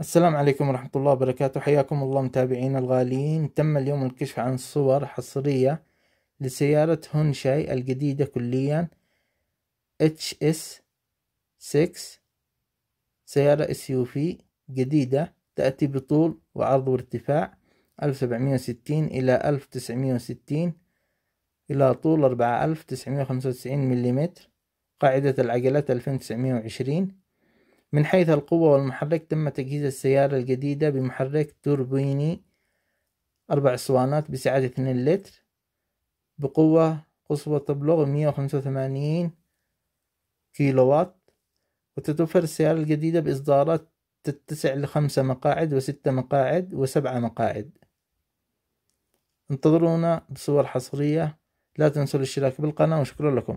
السلام عليكم ورحمة الله وبركاته حياكم الله متابعينا الغاليين تم اليوم الكشف عن صور حصرية لسيارة هونشاي الجديدة كليا HS6 سيارة SUV جديدة تأتي بطول وعرض وارتفاع 1760 إلى 1960 إلى طول 4995 ملم قاعدة العجلات 2920 من حيث القوة والمحرك تم تجهيز السيارة الجديدة بمحرك توربيني أربع أسوانات بسعة اثنين لتر بقوة قصوى تبلغ مية وخمسة وثمانين كيلووات وتتوفر السيارة الجديدة بإصدارات تتسع لخمسة مقاعد وستة مقاعد وسبعة مقاعد انتظرونا بصور حصرية لا تنسوا الاشتراك بالقناة وشكرا لكم